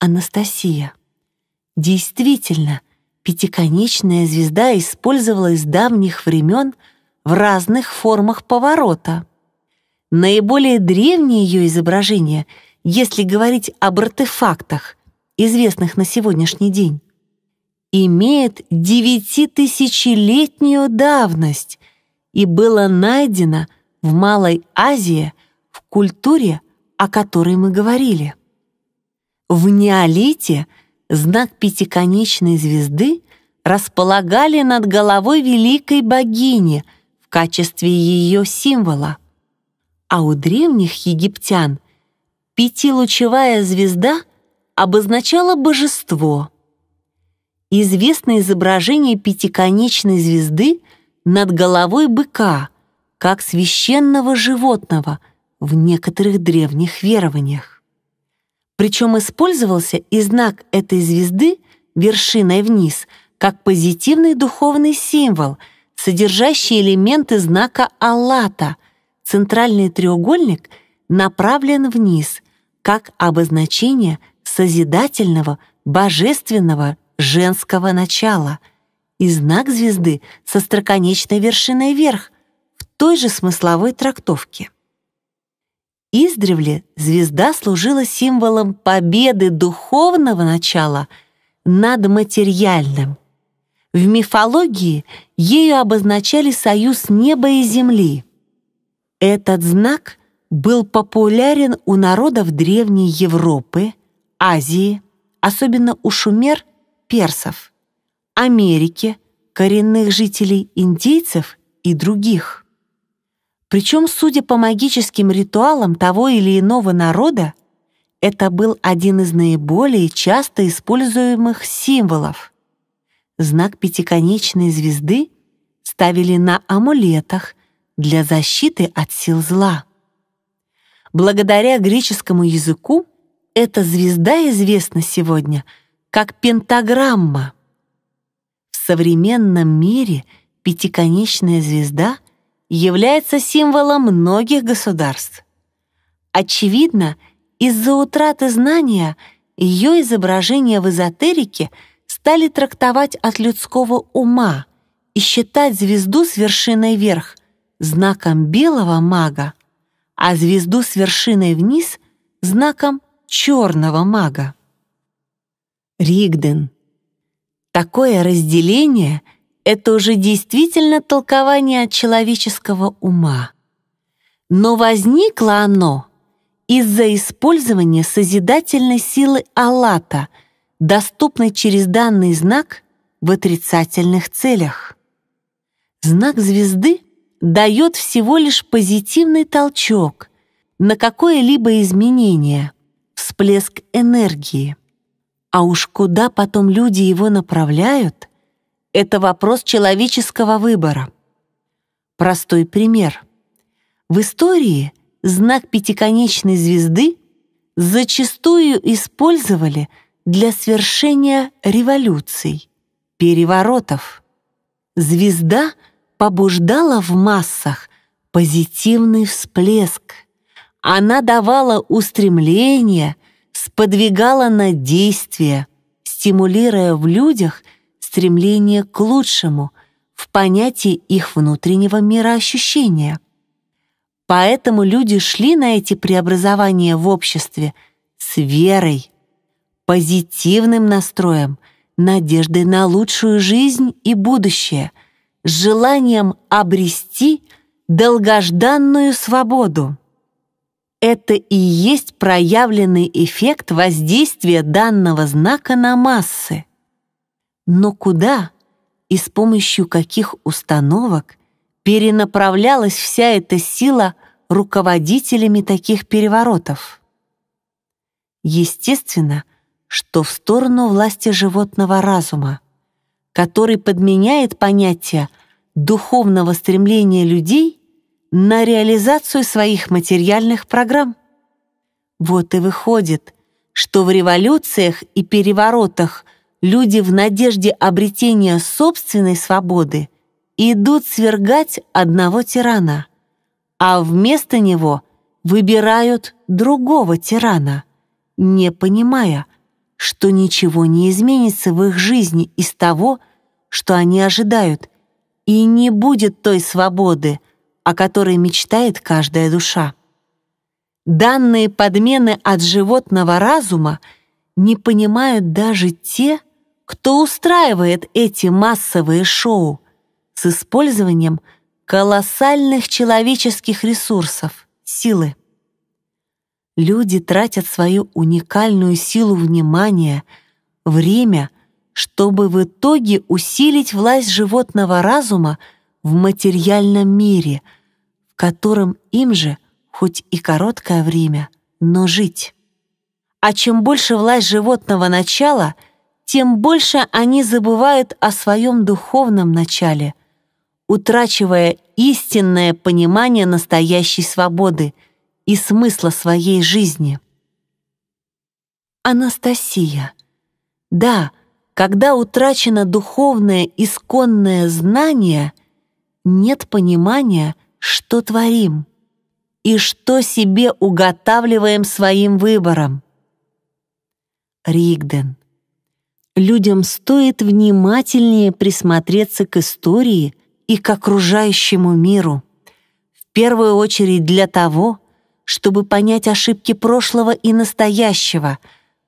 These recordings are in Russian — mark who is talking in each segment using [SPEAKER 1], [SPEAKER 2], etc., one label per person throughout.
[SPEAKER 1] Анастасия. Действительно, пятиконечная звезда использовалась с давних времен в разных формах поворота. Наиболее древнее ее изображение, если говорить об артефактах, известных на сегодняшний день, имеет девятитысячелетнюю давность и было найдено в Малой Азии в культуре, о которой мы говорили. В неолите знак пятиконечной звезды располагали над головой великой богини в качестве ее символа. А у древних египтян пятилучевая звезда обозначала божество. Известно изображение пятиконечной звезды над головой быка, как священного животного в некоторых древних верованиях. Причем использовался и знак этой звезды вершиной вниз как позитивный духовный символ, содержащий элементы знака Аллата. Центральный треугольник направлен вниз как обозначение созидательного, божественного женского начала и знак звезды со строконечной вершиной вверх в той же смысловой трактовке. Издревле звезда служила символом победы духовного начала над материальным. В мифологии ею обозначали союз неба и земли. Этот знак был популярен у народов Древней Европы, Азии, особенно у шумер, персов, Америки, коренных жителей индейцев и других. Причем, судя по магическим ритуалам того или иного народа, это был один из наиболее часто используемых символов. Знак пятиконечной звезды ставили на амулетах для защиты от сил зла. Благодаря греческому языку эта звезда известна сегодня как пентаграмма. В современном мире пятиконечная звезда — является символом многих государств. Очевидно, из-за утраты знания ее изображения в эзотерике стали трактовать от людского ума и считать звезду с вершиной вверх знаком белого мага, а звезду с вершиной вниз — знаком черного мага. Ригден. Такое разделение — это уже действительно толкование от человеческого ума. Но возникло оно из-за использования созидательной силы Аллата, доступной через данный знак в отрицательных целях. Знак звезды дает всего лишь позитивный толчок на какое-либо изменение, всплеск энергии. А уж куда потом люди его направляют, это вопрос человеческого выбора. Простой пример. В истории знак пятиконечной звезды зачастую использовали для свершения революций, переворотов. Звезда побуждала в массах позитивный всплеск. Она давала устремление, сподвигала на действие, стимулируя в людях стремление к лучшему в понятии их внутреннего мира ощущения, Поэтому люди шли на эти преобразования в обществе с верой, позитивным настроем, надеждой на лучшую жизнь и будущее, с желанием обрести долгожданную свободу. Это и есть проявленный эффект воздействия данного знака на массы но куда и с помощью каких установок перенаправлялась вся эта сила руководителями таких переворотов. Естественно, что в сторону власти животного разума, который подменяет понятие духовного стремления людей на реализацию своих материальных программ. Вот и выходит, что в революциях и переворотах – люди в надежде обретения собственной свободы идут свергать одного тирана, а вместо него выбирают другого тирана, не понимая, что ничего не изменится в их жизни из того, что они ожидают, и не будет той свободы, о которой мечтает каждая душа. Данные подмены от животного разума не понимают даже те, кто устраивает эти массовые шоу с использованием колоссальных человеческих ресурсов, силы. Люди тратят свою уникальную силу внимания, время, чтобы в итоге усилить власть животного разума в материальном мире, в котором им же, хоть и короткое время, но жить. А чем больше власть животного начала — тем больше они забывают о своем духовном начале, утрачивая истинное понимание настоящей свободы и смысла своей жизни. Анастасия. Да, когда утрачено духовное исконное знание, нет понимания, что творим и что себе уготавливаем своим выбором. Ригден людям стоит внимательнее присмотреться к истории и к окружающему миру. В первую очередь для того, чтобы понять ошибки прошлого и настоящего,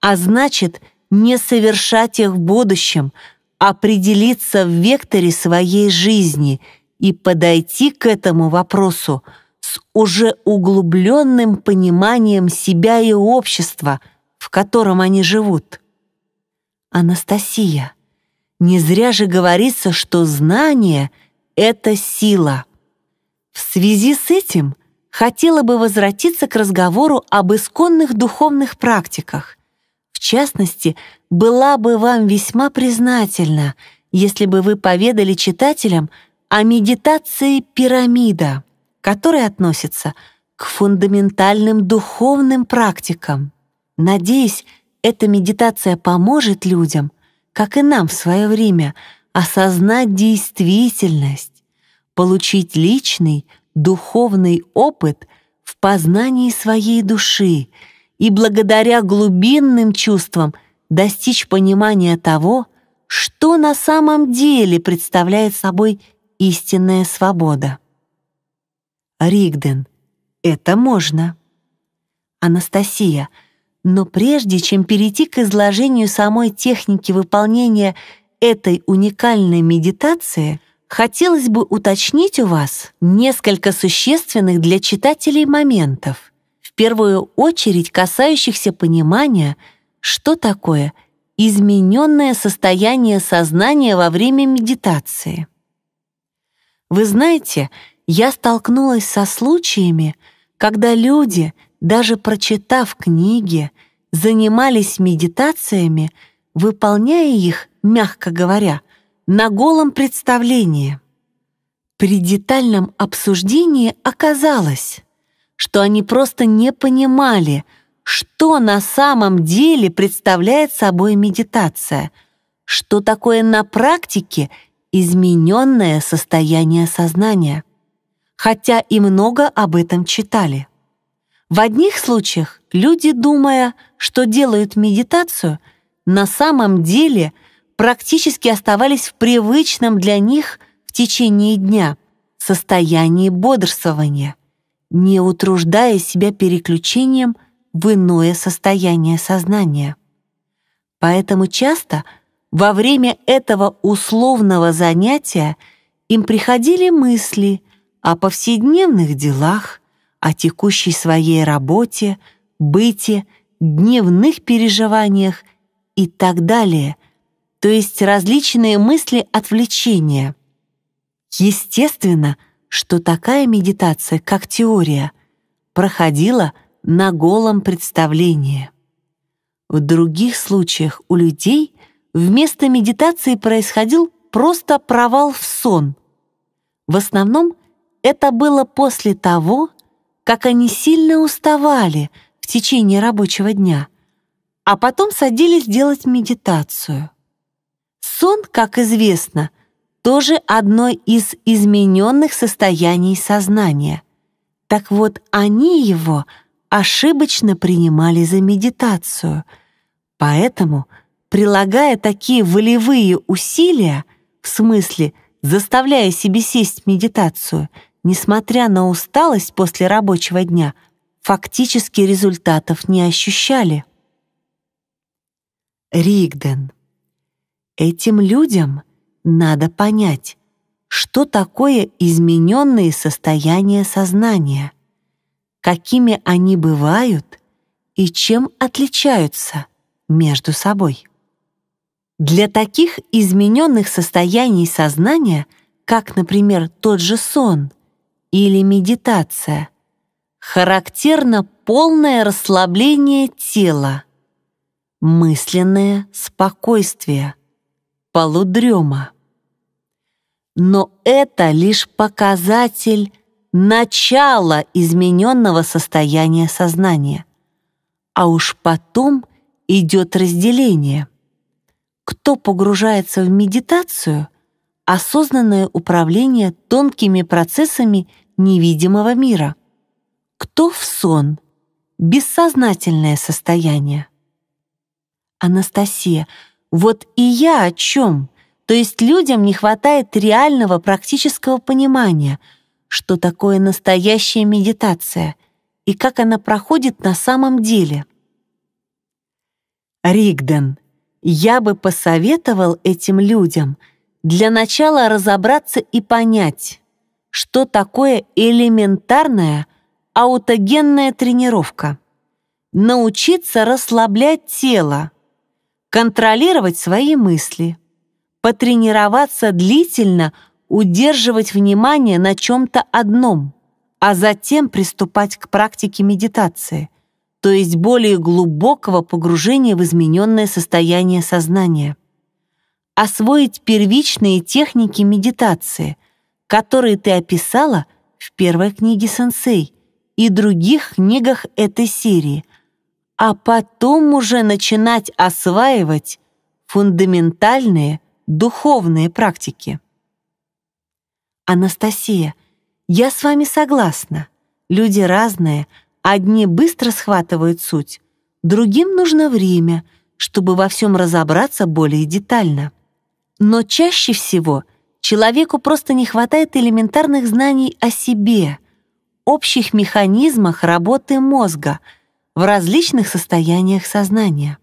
[SPEAKER 1] а значит, не совершать их в будущем, а определиться в векторе своей жизни и подойти к этому вопросу с уже углубленным пониманием себя и общества, в котором они живут. Анастасия, не зря же говорится, что знание — это сила. В связи с этим хотела бы возвратиться к разговору об исконных духовных практиках. В частности, была бы вам весьма признательна, если бы вы поведали читателям о медитации пирамида, которая относится к фундаментальным духовным практикам. Надеюсь, эта медитация поможет людям, как и нам в свое время, осознать действительность, получить личный духовный опыт в познании своей души и благодаря глубинным чувствам достичь понимания того, что на самом деле представляет собой истинная свобода. Ригден. Это можно. Анастасия — но прежде чем перейти к изложению самой техники выполнения этой уникальной медитации, хотелось бы уточнить у вас несколько существенных для читателей моментов, в первую очередь касающихся понимания, что такое измененное состояние сознания во время медитации. Вы знаете, я столкнулась со случаями, когда люди, даже прочитав книги, занимались медитациями, выполняя их, мягко говоря, на голом представлении. При детальном обсуждении оказалось, что они просто не понимали, что на самом деле представляет собой медитация, что такое на практике измененное состояние сознания, хотя и много об этом читали. В одних случаях люди, думая – что делают медитацию, на самом деле практически оставались в привычном для них в течение дня состоянии бодрствования, не утруждая себя переключением в иное состояние сознания. Поэтому часто во время этого условного занятия им приходили мысли о повседневных делах, о текущей своей работе, бытии дневных переживаниях и так далее, то есть различные мысли отвлечения. Естественно, что такая медитация, как теория, проходила на голом представлении. В других случаях у людей вместо медитации происходил просто провал в сон. В основном это было после того, как они сильно уставали — течение рабочего дня, а потом садились делать медитацию. Сон, как известно, тоже одно из измененных состояний сознания. Так вот, они его ошибочно принимали за медитацию. Поэтому, прилагая такие волевые усилия, в смысле заставляя себе сесть в медитацию, несмотря на усталость после рабочего дня — фактически результатов не ощущали. Ригден. Этим людям надо понять, что такое измененные состояния сознания, какими они бывают и чем отличаются между собой. Для таких измененных состояний сознания, как, например, тот же сон или медитация – характерно полное расслабление тела, мысленное спокойствие, полудрема. Но это лишь показатель начала измененного состояния сознания. А уж потом идет разделение. Кто погружается в медитацию, осознанное управление тонкими процессами невидимого мира, кто в сон? Бессознательное состояние. Анастасия, вот и я о чем? То есть людям не хватает реального практического понимания, что такое настоящая медитация и как она проходит на самом деле. Ригден, я бы посоветовал этим людям для начала разобраться и понять, что такое элементарная – аутогенная тренировка. Научиться расслаблять тело, контролировать свои мысли, потренироваться длительно, удерживать внимание на чем-то одном, а затем приступать к практике медитации, то есть более глубокого погружения в измененное состояние сознания. Освоить первичные техники медитации, которые ты описала в первой книге «Сенсей», и других книгах этой серии, а потом уже начинать осваивать фундаментальные духовные практики. Анастасия, я с вами согласна. Люди разные, одни быстро схватывают суть, другим нужно время, чтобы во всем разобраться более детально. Но чаще всего человеку просто не хватает элементарных знаний о себе — общих механизмах работы мозга в различных состояниях сознания.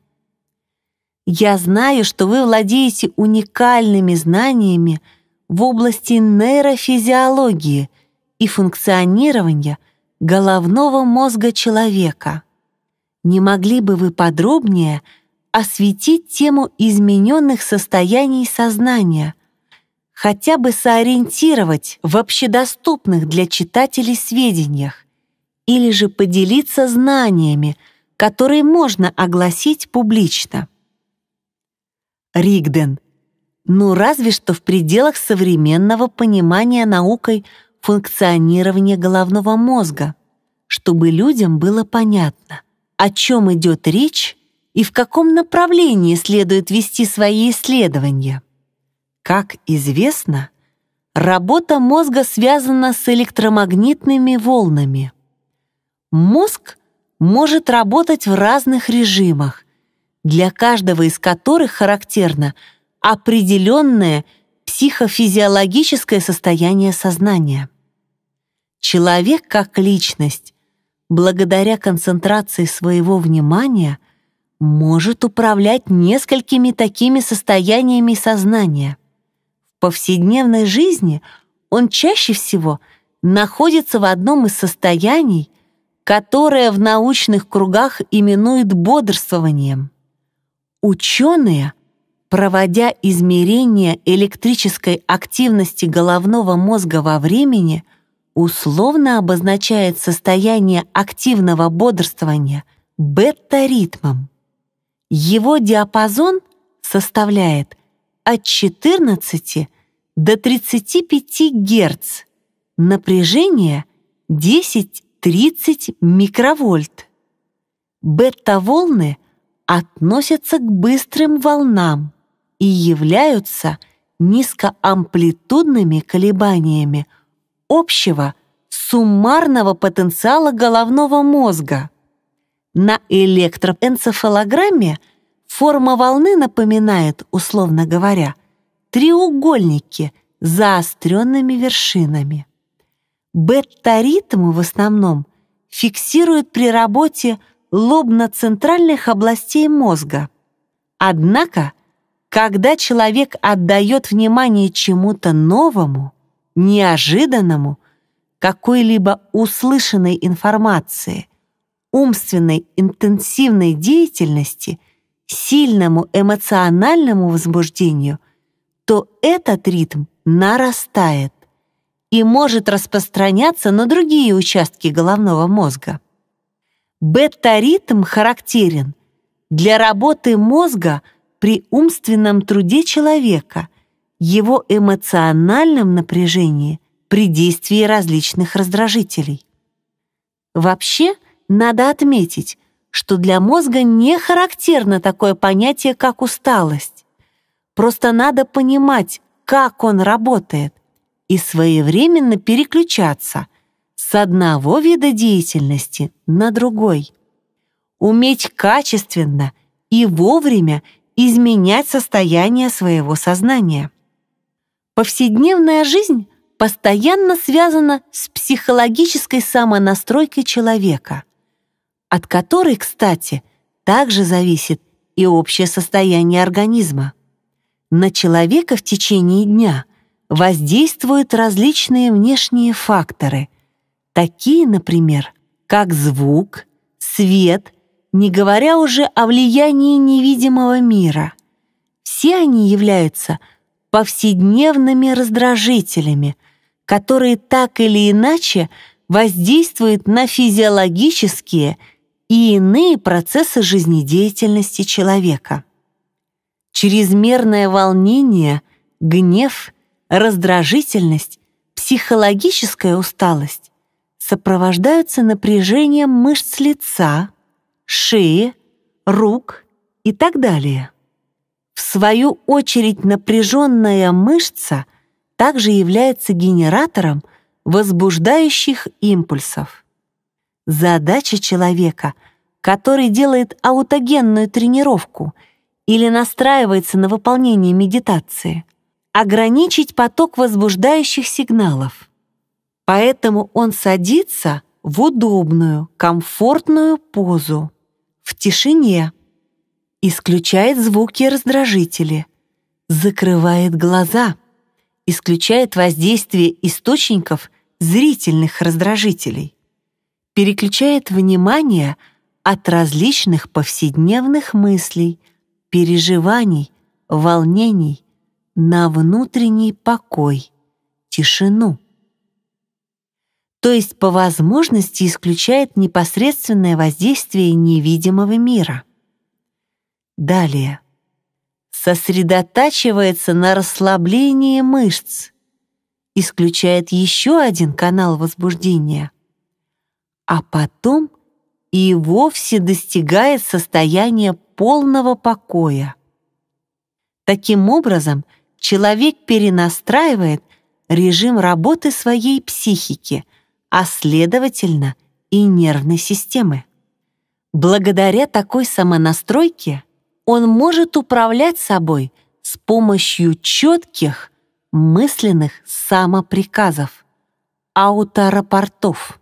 [SPEAKER 1] Я знаю, что вы владеете уникальными знаниями в области нейрофизиологии и функционирования головного мозга человека. Не могли бы вы подробнее осветить тему измененных состояний сознания – хотя бы соориентировать в общедоступных для читателей сведениях или же поделиться знаниями, которые можно огласить публично. Ригден. Ну разве что в пределах современного понимания наукой функционирования головного мозга, чтобы людям было понятно, о чем идет речь и в каком направлении следует вести свои исследования. Как известно, работа мозга связана с электромагнитными волнами. Мозг может работать в разных режимах, для каждого из которых характерно определенное психофизиологическое состояние сознания. Человек как личность, благодаря концентрации своего внимания, может управлять несколькими такими состояниями сознания – повседневной жизни он чаще всего находится в одном из состояний, которое в научных кругах именуют бодрствованием. Ученые, проводя измерения электрической активности головного мозга во времени, условно обозначают состояние активного бодрствования бета-ритмом. Его диапазон составляет от 14 до 35 Гц. Напряжение 10-30 микровольт. Бета-волны относятся к быстрым волнам и являются низкоамплитудными колебаниями общего суммарного потенциала головного мозга. На электроэнцефалограмме форма волны напоминает, условно говоря, треугольники с заостренными вершинами. Бета-ритмы в основном фиксируют при работе лобно-центральных областей мозга. Однако, когда человек отдает внимание чему-то новому, неожиданному, какой-либо услышанной информации, умственной интенсивной деятельности, сильному эмоциональному возбуждению, то этот ритм нарастает и может распространяться на другие участки головного мозга. Бета-ритм характерен для работы мозга при умственном труде человека, его эмоциональном напряжении при действии различных раздражителей. Вообще, надо отметить, что для мозга не характерно такое понятие, как усталость. Просто надо понимать, как он работает, и своевременно переключаться с одного вида деятельности на другой. Уметь качественно и вовремя изменять состояние своего сознания. Повседневная жизнь постоянно связана с психологической самонастройкой человека, от которой, кстати, также зависит и общее состояние организма. На человека в течение дня воздействуют различные внешние факторы, такие, например, как звук, свет, не говоря уже о влиянии невидимого мира. Все они являются повседневными раздражителями, которые так или иначе воздействуют на физиологические и иные процессы жизнедеятельности человека чрезмерное волнение, гнев, раздражительность, психологическая усталость сопровождаются напряжением мышц лица, шеи, рук и так далее. В свою очередь напряженная мышца также является генератором возбуждающих импульсов. Задача человека, который делает аутогенную тренировку – или настраивается на выполнение медитации, ограничить поток возбуждающих сигналов. Поэтому он садится в удобную, комфортную позу, в тишине, исключает звуки и раздражители, закрывает глаза, исключает воздействие источников зрительных раздражителей, переключает внимание от различных повседневных мыслей – переживаний, волнений на внутренний покой, тишину. То есть по возможности исключает непосредственное воздействие невидимого мира. Далее. Сосредотачивается на расслаблении мышц, исключает еще один канал возбуждения, а потом и вовсе достигает состояния полного покоя. Таким образом, человек перенастраивает режим работы своей психики, а следовательно и нервной системы. Благодаря такой самонастройке он может управлять собой с помощью четких мысленных самоприказов, ауторапортов.